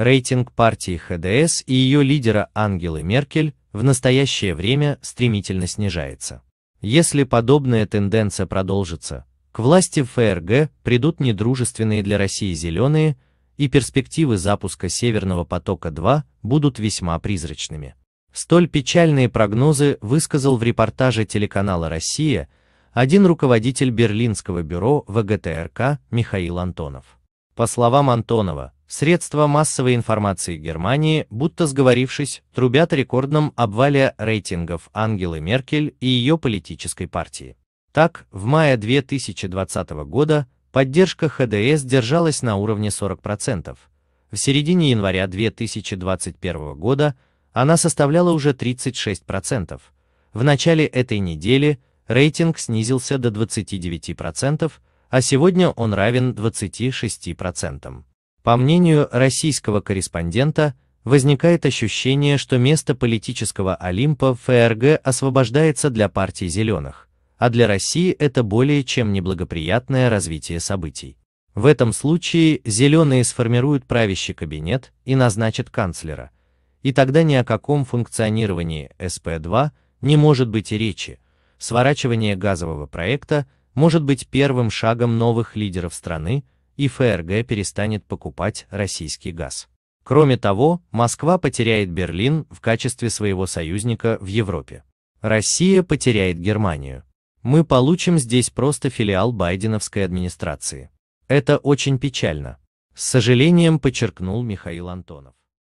Рейтинг партии ХДС и ее лидера Ангелы Меркель в настоящее время стремительно снижается. Если подобная тенденция продолжится, к власти в ФРГ придут недружественные для России зеленые, и перспективы запуска Северного потока-2 будут весьма призрачными. Столь печальные прогнозы высказал в репортаже телеканала «Россия» один руководитель берлинского бюро ВГТРК Михаил Антонов. По словам Антонова, Средства массовой информации Германии, будто сговорившись, трубят о рекордном обвале рейтингов Ангелы Меркель и ее политической партии. Так, в мае 2020 года поддержка ХДС держалась на уровне 40%. В середине января 2021 года она составляла уже 36%. В начале этой недели рейтинг снизился до 29%, а сегодня он равен 26%. По мнению российского корреспондента, возникает ощущение, что место политического Олимпа ФРГ освобождается для партии «Зеленых», а для России это более чем неблагоприятное развитие событий. В этом случае «Зеленые» сформируют правящий кабинет и назначат канцлера, и тогда ни о каком функционировании СП-2 не может быть и речи, сворачивание газового проекта может быть первым шагом новых лидеров страны, и ФРГ перестанет покупать российский газ. Кроме того, Москва потеряет Берлин в качестве своего союзника в Европе. Россия потеряет Германию. Мы получим здесь просто филиал байденовской администрации. Это очень печально. С сожалением подчеркнул Михаил Антонов.